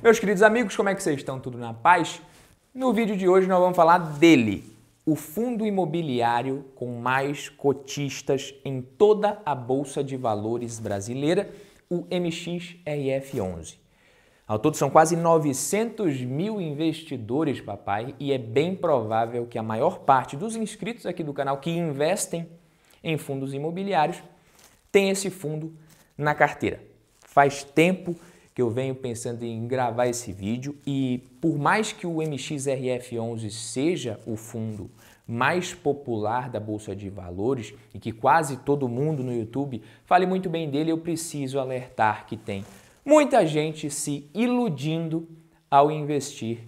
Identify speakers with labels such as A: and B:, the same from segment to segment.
A: Meus queridos amigos, como é que vocês estão? Tudo na paz? No vídeo de hoje nós vamos falar dele, o fundo imobiliário com mais cotistas em toda a bolsa de valores brasileira, o MXRF11. Ao todo são quase 900 mil investidores, papai, e é bem provável que a maior parte dos inscritos aqui do canal que investem em fundos imobiliários tem esse fundo na carteira. Faz tempo que eu venho pensando em gravar esse vídeo e por mais que o MXRF11 seja o fundo mais popular da bolsa de valores e que quase todo mundo no YouTube fale muito bem dele, eu preciso alertar que tem muita gente se iludindo ao investir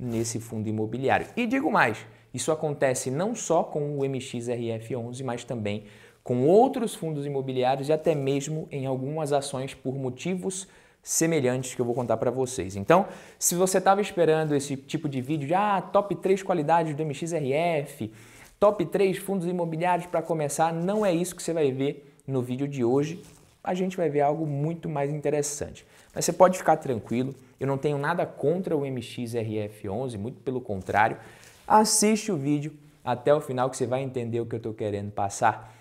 A: nesse fundo imobiliário. E digo mais, isso acontece não só com o MXRF11, mas também com outros fundos imobiliários e até mesmo em algumas ações por motivos semelhantes que eu vou contar para vocês. Então, se você estava esperando esse tipo de vídeo de ah, top 3 qualidades do MXRF, top 3 fundos imobiliários para começar, não é isso que você vai ver no vídeo de hoje. A gente vai ver algo muito mais interessante. Mas você pode ficar tranquilo, eu não tenho nada contra o MXRF11, muito pelo contrário. Assiste o vídeo até o final que você vai entender o que eu estou querendo passar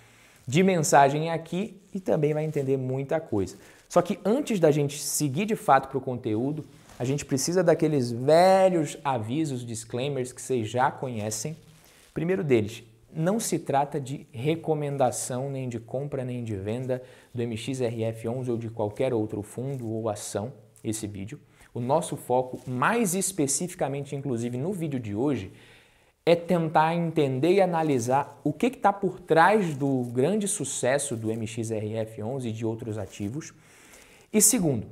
A: de mensagem aqui e também vai entender muita coisa. Só que antes da gente seguir de fato para o conteúdo, a gente precisa daqueles velhos avisos, disclaimers que vocês já conhecem. Primeiro deles, não se trata de recomendação nem de compra nem de venda do MXRF11 ou de qualquer outro fundo ou ação, esse vídeo. O nosso foco, mais especificamente, inclusive no vídeo de hoje, é tentar entender e analisar o que está por trás do grande sucesso do MXRF11 e de outros ativos e segundo,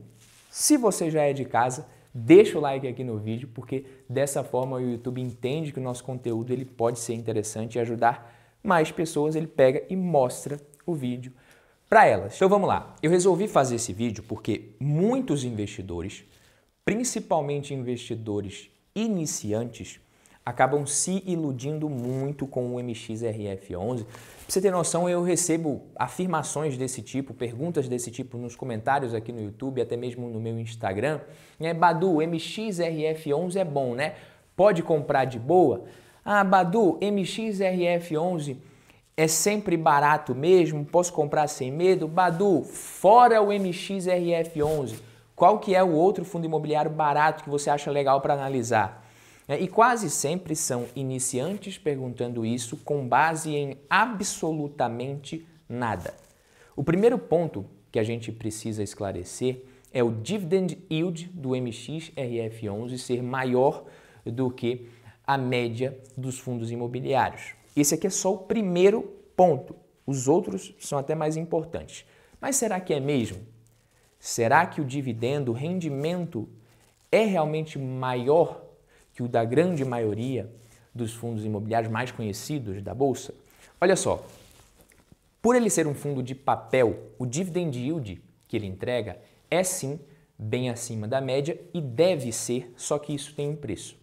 A: se você já é de casa, deixa o like aqui no vídeo, porque dessa forma o YouTube entende que o nosso conteúdo ele pode ser interessante e ajudar mais pessoas, ele pega e mostra o vídeo para elas. Então vamos lá. Eu resolvi fazer esse vídeo porque muitos investidores, principalmente investidores iniciantes, acabam se iludindo muito com o MXRF11. Pra você ter noção, eu recebo afirmações desse tipo, perguntas desse tipo nos comentários aqui no YouTube, até mesmo no meu Instagram. É Badu, MXRF11 é bom, né? Pode comprar de boa? Ah, Badu, MXRF11 é sempre barato mesmo, posso comprar sem medo? Badu, fora o MXRF11, qual que é o outro fundo imobiliário barato que você acha legal para analisar? É, e quase sempre são iniciantes perguntando isso com base em absolutamente nada. O primeiro ponto que a gente precisa esclarecer é o dividend yield do MXRF11 ser maior do que a média dos fundos imobiliários. Esse aqui é só o primeiro ponto. Os outros são até mais importantes. Mas será que é mesmo? Será que o dividendo, o rendimento, é realmente maior que o da grande maioria dos fundos imobiliários mais conhecidos da bolsa. Olha só, por ele ser um fundo de papel, o dividend yield que ele entrega é sim bem acima da média e deve ser, só que isso tem um preço.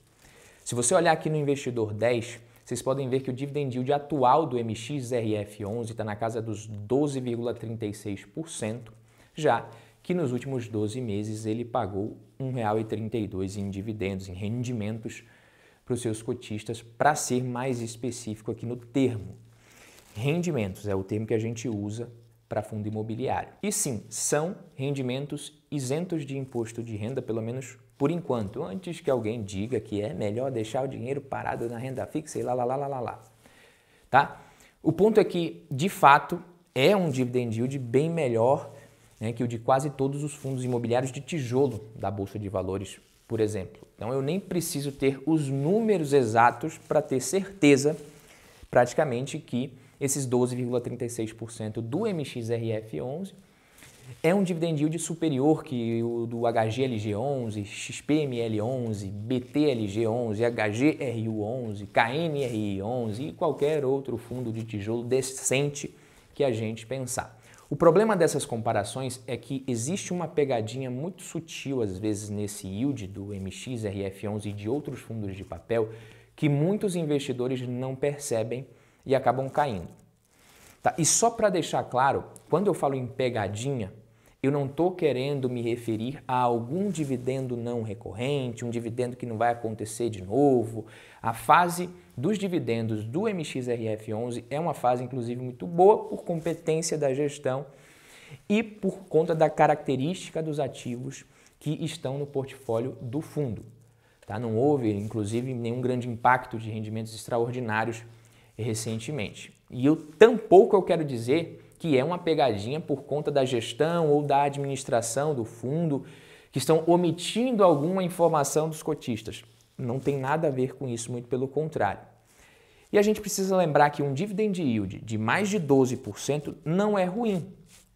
A: Se você olhar aqui no investidor 10, vocês podem ver que o dividend yield atual do MXRF11 está na casa dos 12,36%, já que nos últimos 12 meses ele pagou R$ 1,32 em dividendos, em rendimentos para os seus cotistas, para ser mais específico aqui no termo. Rendimentos é o termo que a gente usa para fundo imobiliário. E sim, são rendimentos isentos de imposto de renda, pelo menos por enquanto, antes que alguém diga que é melhor deixar o dinheiro parado na renda fixa e lá lá lá lá lá. lá. Tá? O ponto é que, de fato, é um dividend yield bem melhor né, que o de quase todos os fundos imobiliários de tijolo da Bolsa de Valores, por exemplo. Então eu nem preciso ter os números exatos para ter certeza, praticamente, que esses 12,36% do MXRF11 é um dividend yield superior que o do HGLG11, XPML11, BTLG11, HGRU11, KNRI11 e qualquer outro fundo de tijolo decente que a gente pensar. O problema dessas comparações é que existe uma pegadinha muito sutil, às vezes, nesse yield do MX, RF11 e de outros fundos de papel que muitos investidores não percebem e acabam caindo. Tá? E só para deixar claro, quando eu falo em pegadinha, eu não estou querendo me referir a algum dividendo não recorrente, um dividendo que não vai acontecer de novo. A fase dos dividendos do MXRF11 é uma fase, inclusive, muito boa por competência da gestão e por conta da característica dos ativos que estão no portfólio do fundo. Tá? Não houve, inclusive, nenhum grande impacto de rendimentos extraordinários recentemente. E eu tampouco eu quero dizer que é uma pegadinha por conta da gestão ou da administração do fundo, que estão omitindo alguma informação dos cotistas. Não tem nada a ver com isso, muito pelo contrário. E a gente precisa lembrar que um dividend yield de mais de 12% não é ruim.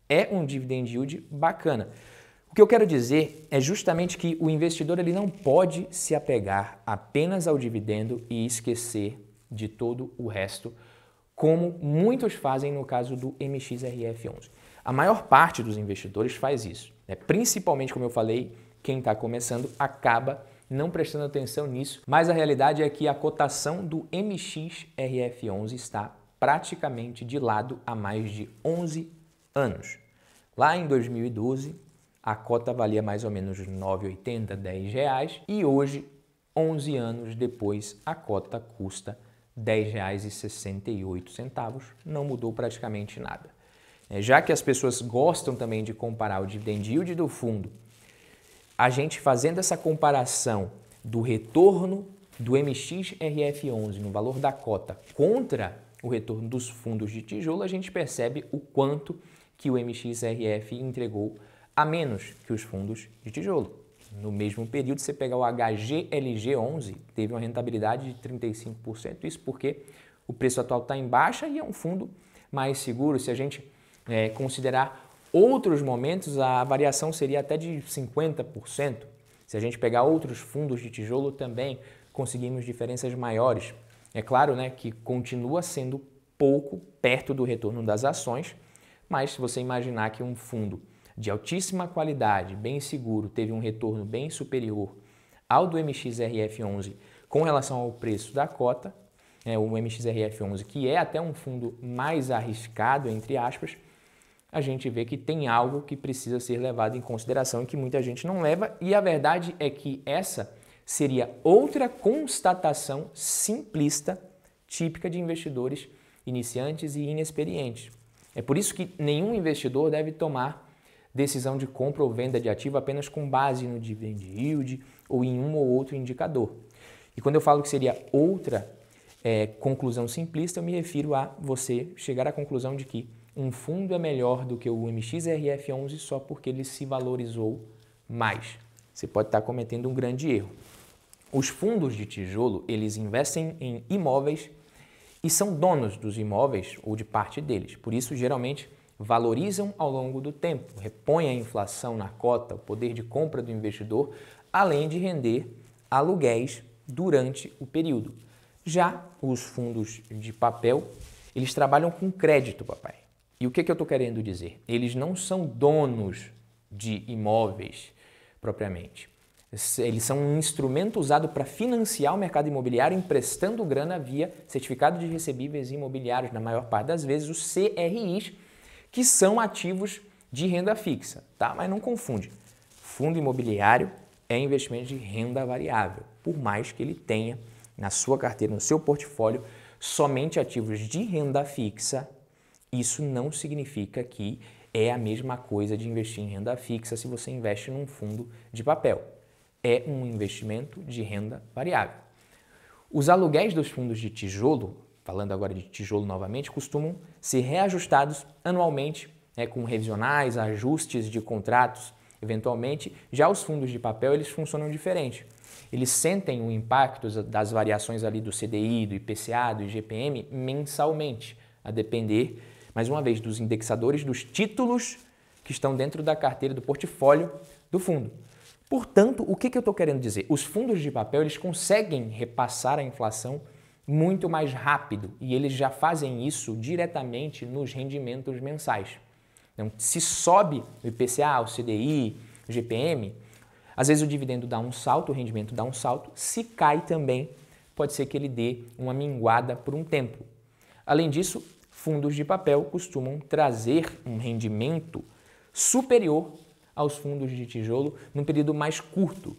A: É um dividend yield bacana. O que eu quero dizer é justamente que o investidor ele não pode se apegar apenas ao dividendo e esquecer de todo o resto como muitos fazem no caso do MXRF11. A maior parte dos investidores faz isso. Né? Principalmente, como eu falei, quem está começando acaba não prestando atenção nisso, mas a realidade é que a cotação do MXRF11 está praticamente de lado há mais de 11 anos. Lá em 2012, a cota valia mais ou menos R$ 9,80, R$ 10, reais, e hoje, 11 anos depois, a cota custa R$ R$ 10,68, não mudou praticamente nada. É, já que as pessoas gostam também de comparar o dividend yield do fundo, a gente fazendo essa comparação do retorno do MXRF11 no valor da cota contra o retorno dos fundos de tijolo, a gente percebe o quanto que o MXRF entregou a menos que os fundos de tijolo. No mesmo período, você pegar o HGLG11, teve uma rentabilidade de 35%, isso porque o preço atual está em baixa e é um fundo mais seguro. Se a gente é, considerar outros momentos, a variação seria até de 50%. Se a gente pegar outros fundos de tijolo, também conseguimos diferenças maiores. É claro né, que continua sendo pouco perto do retorno das ações, mas se você imaginar que um fundo de altíssima qualidade, bem seguro, teve um retorno bem superior ao do MXRF11 com relação ao preço da cota, né, o MXRF11, que é até um fundo mais arriscado, entre aspas, a gente vê que tem algo que precisa ser levado em consideração e que muita gente não leva, e a verdade é que essa seria outra constatação simplista típica de investidores iniciantes e inexperientes. É por isso que nenhum investidor deve tomar decisão de compra ou venda de ativo apenas com base no dividend yield ou em um ou outro indicador. E quando eu falo que seria outra é, conclusão simplista, eu me refiro a você chegar à conclusão de que um fundo é melhor do que o MXRF11 só porque ele se valorizou mais. Você pode estar cometendo um grande erro. Os fundos de tijolo, eles investem em imóveis e são donos dos imóveis ou de parte deles. Por isso, geralmente, valorizam ao longo do tempo, repõem a inflação na cota, o poder de compra do investidor, além de render aluguéis durante o período. Já os fundos de papel, eles trabalham com crédito, papai. E o que, que eu estou querendo dizer? Eles não são donos de imóveis propriamente. Eles são um instrumento usado para financiar o mercado imobiliário, emprestando grana via certificado de recebíveis imobiliários, na maior parte das vezes, os CRIs, que são ativos de renda fixa, tá? Mas não confunde. Fundo imobiliário é investimento de renda variável, por mais que ele tenha na sua carteira, no seu portfólio, somente ativos de renda fixa, isso não significa que é a mesma coisa de investir em renda fixa se você investe num fundo de papel. É um investimento de renda variável. Os aluguéis dos fundos de tijolo falando agora de tijolo novamente, costumam ser reajustados anualmente, né, com revisionais, ajustes de contratos, eventualmente. Já os fundos de papel, eles funcionam diferente. Eles sentem o impacto das variações ali do CDI, do IPCA, do IGPM mensalmente, a depender, mais uma vez, dos indexadores dos títulos que estão dentro da carteira do portfólio do fundo. Portanto, o que, que eu estou querendo dizer? Os fundos de papel eles conseguem repassar a inflação muito mais rápido e eles já fazem isso diretamente nos rendimentos mensais. Então, se sobe o IPCA, o CDI, o GPM, às vezes o dividendo dá um salto, o rendimento dá um salto, se cai também, pode ser que ele dê uma minguada por um tempo. Além disso, fundos de papel costumam trazer um rendimento superior aos fundos de tijolo num período mais curto,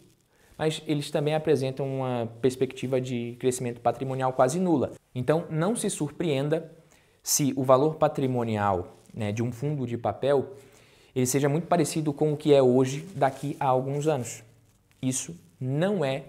A: mas eles também apresentam uma perspectiva de crescimento patrimonial quase nula. Então, não se surpreenda se o valor patrimonial né, de um fundo de papel ele seja muito parecido com o que é hoje daqui a alguns anos. Isso não é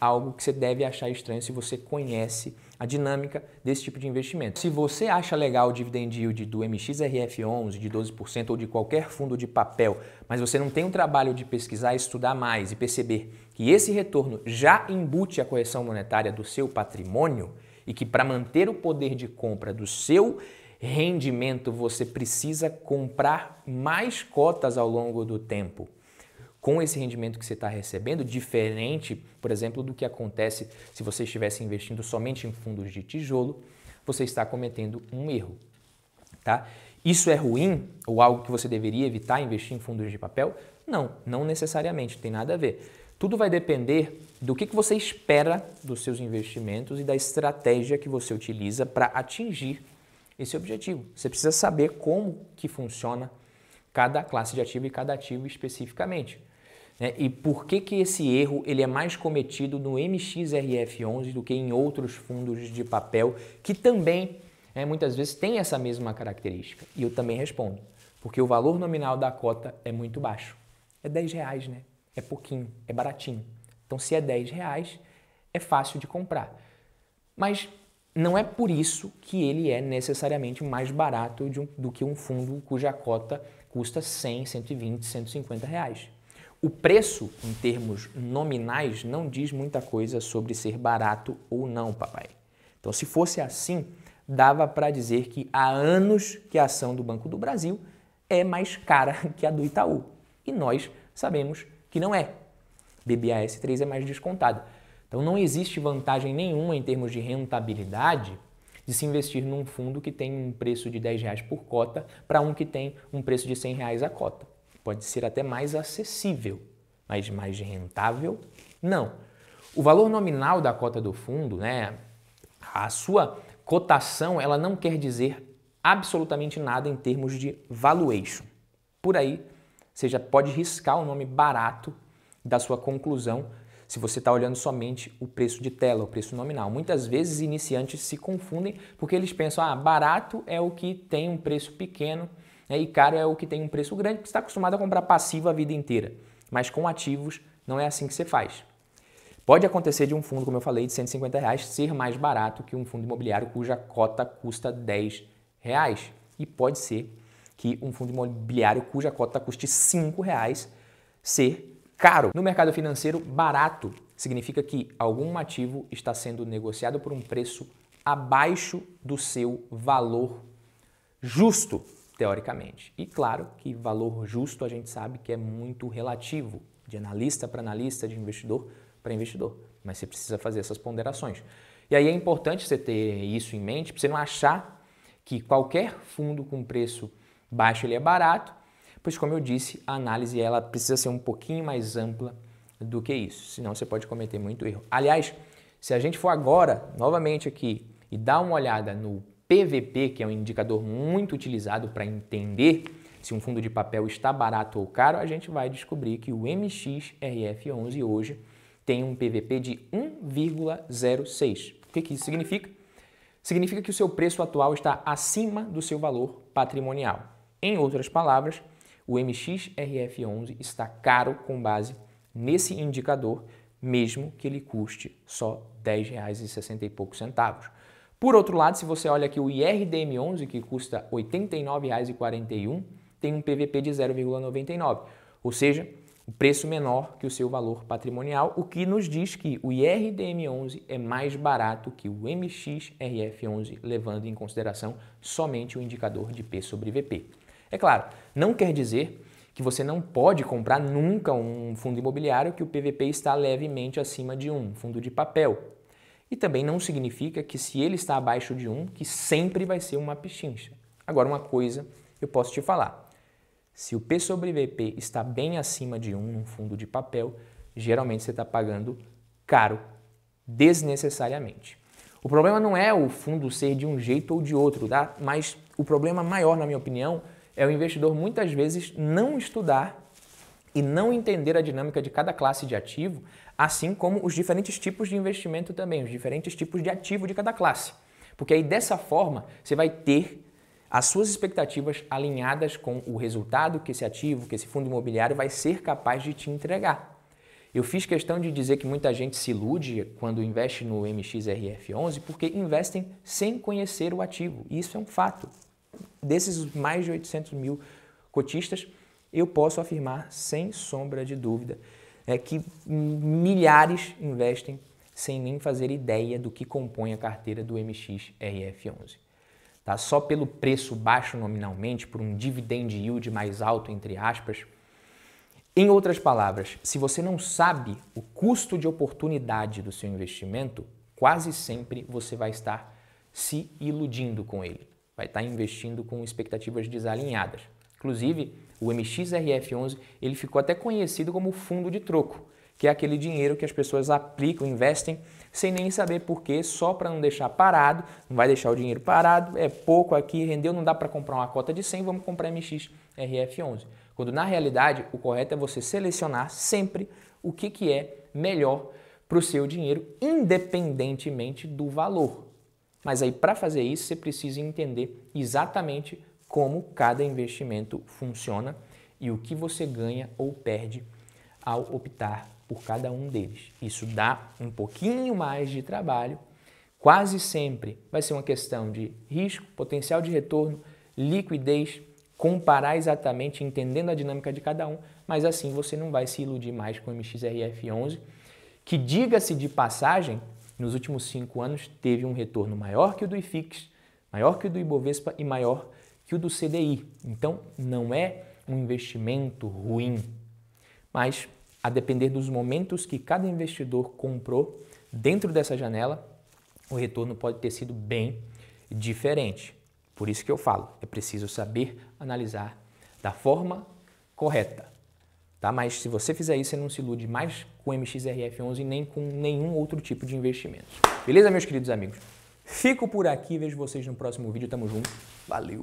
A: algo que você deve achar estranho se você conhece a dinâmica desse tipo de investimento. Se você acha legal o dividend yield do MXRF11 de 12% ou de qualquer fundo de papel, mas você não tem o um trabalho de pesquisar, estudar mais e perceber que esse retorno já embute a correção monetária do seu patrimônio e que para manter o poder de compra do seu rendimento você precisa comprar mais cotas ao longo do tempo com esse rendimento que você está recebendo, diferente, por exemplo, do que acontece se você estivesse investindo somente em fundos de tijolo, você está cometendo um erro. Tá? Isso é ruim ou algo que você deveria evitar investir em fundos de papel? Não, não necessariamente, tem nada a ver. Tudo vai depender do que, que você espera dos seus investimentos e da estratégia que você utiliza para atingir esse objetivo. Você precisa saber como que funciona cada classe de ativo e cada ativo especificamente. Né? E por que, que esse erro ele é mais cometido no MXRF11 do que em outros fundos de papel que também né, muitas vezes têm essa mesma característica? E eu também respondo, porque o valor nominal da cota é muito baixo. É 10 reais, né? É pouquinho, é baratinho. Então, se é 10 reais, é fácil de comprar. Mas não é por isso que ele é necessariamente mais barato um, do que um fundo cuja cota custa 100, 120, 150 reais. O preço, em termos nominais, não diz muita coisa sobre ser barato ou não, papai. Então, se fosse assim, dava para dizer que há anos que a ação do Banco do Brasil é mais cara que a do Itaú. E nós sabemos que não é. BBAS3 é mais descontada. Então, não existe vantagem nenhuma em termos de rentabilidade de se investir num fundo que tem um preço de 10 reais por cota para um que tem um preço de 100 reais a cota. Pode ser até mais acessível, mas mais rentável, não. O valor nominal da cota do fundo, né, a sua cotação, ela não quer dizer absolutamente nada em termos de valuation. Por aí, você já pode riscar o nome barato da sua conclusão se você está olhando somente o preço de tela, o preço nominal. Muitas vezes iniciantes se confundem porque eles pensam, ah, barato é o que tem um preço pequeno né? E caro é o que tem um preço grande, porque você está acostumado a comprar passivo a vida inteira. Mas com ativos não é assim que você faz. Pode acontecer de um fundo, como eu falei, de 150 reais ser mais barato que um fundo imobiliário cuja cota custa 10 reais. E pode ser que um fundo imobiliário cuja cota custe 5 reais ser caro. No mercado financeiro, barato significa que algum ativo está sendo negociado por um preço abaixo do seu valor justo teoricamente. E claro que valor justo a gente sabe que é muito relativo, de analista para analista, de investidor para investidor. Mas você precisa fazer essas ponderações. E aí é importante você ter isso em mente para você não achar que qualquer fundo com preço baixo ele é barato, pois como eu disse, a análise ela precisa ser um pouquinho mais ampla do que isso, senão você pode cometer muito erro. Aliás, se a gente for agora novamente aqui e dar uma olhada no PVP, que é um indicador muito utilizado para entender se um fundo de papel está barato ou caro, a gente vai descobrir que o MXRF11 hoje tem um PVP de 1,06. O que, que isso significa? Significa que o seu preço atual está acima do seu valor patrimonial. Em outras palavras, o MXRF11 está caro com base nesse indicador, mesmo que ele custe só R$ 10,60 e poucos centavos. Por outro lado, se você olha aqui o IRDM11, que custa R$ 89,41, tem um PVP de 0,99, ou seja, o um preço menor que o seu valor patrimonial, o que nos diz que o IRDM11 é mais barato que o MXRF11, levando em consideração somente o indicador de P sobre VP. É claro, não quer dizer que você não pode comprar nunca um fundo imobiliário que o PVP está levemente acima de um fundo de papel, e também não significa que se ele está abaixo de 1, que sempre vai ser uma pichincha. Agora, uma coisa eu posso te falar. Se o P sobre VP está bem acima de 1 num fundo de papel, geralmente você está pagando caro, desnecessariamente. O problema não é o fundo ser de um jeito ou de outro, tá? mas o problema maior, na minha opinião, é o investidor muitas vezes não estudar e não entender a dinâmica de cada classe de ativo, assim como os diferentes tipos de investimento também, os diferentes tipos de ativo de cada classe. Porque aí dessa forma você vai ter as suas expectativas alinhadas com o resultado que esse ativo, que esse fundo imobiliário vai ser capaz de te entregar. Eu fiz questão de dizer que muita gente se ilude quando investe no MXRF11 porque investem sem conhecer o ativo. E isso é um fato. Desses mais de 800 mil cotistas, eu posso afirmar sem sombra de dúvida é que milhares investem sem nem fazer ideia do que compõe a carteira do MXRF11. Tá? Só pelo preço baixo nominalmente, por um dividend yield mais alto, entre aspas. Em outras palavras, se você não sabe o custo de oportunidade do seu investimento, quase sempre você vai estar se iludindo com ele, vai estar investindo com expectativas desalinhadas. Inclusive, o MXRF11, ele ficou até conhecido como fundo de troco, que é aquele dinheiro que as pessoas aplicam, investem, sem nem saber porquê, só para não deixar parado, não vai deixar o dinheiro parado, é pouco aqui, rendeu, não dá para comprar uma cota de 100, vamos comprar MXRF11. Quando na realidade o correto é você selecionar sempre o que, que é melhor para o seu dinheiro, independentemente do valor. Mas aí, para fazer isso, você precisa entender exatamente como cada investimento funciona e o que você ganha ou perde ao optar por cada um deles. Isso dá um pouquinho mais de trabalho, quase sempre vai ser uma questão de risco, potencial de retorno, liquidez, comparar exatamente, entendendo a dinâmica de cada um, mas assim você não vai se iludir mais com o MXRF11, que diga-se de passagem, nos últimos cinco anos teve um retorno maior que o do IFIX, maior que o do Ibovespa e maior que o do CDI. Então, não é um investimento ruim, mas a depender dos momentos que cada investidor comprou dentro dessa janela, o retorno pode ter sido bem diferente. Por isso que eu falo, é preciso saber analisar da forma correta. Tá? Mas se você fizer isso, você não se ilude mais com o MXRF11 nem com nenhum outro tipo de investimento. Beleza, meus queridos amigos? Fico por aqui, vejo vocês no próximo vídeo. Tamo junto. Valeu!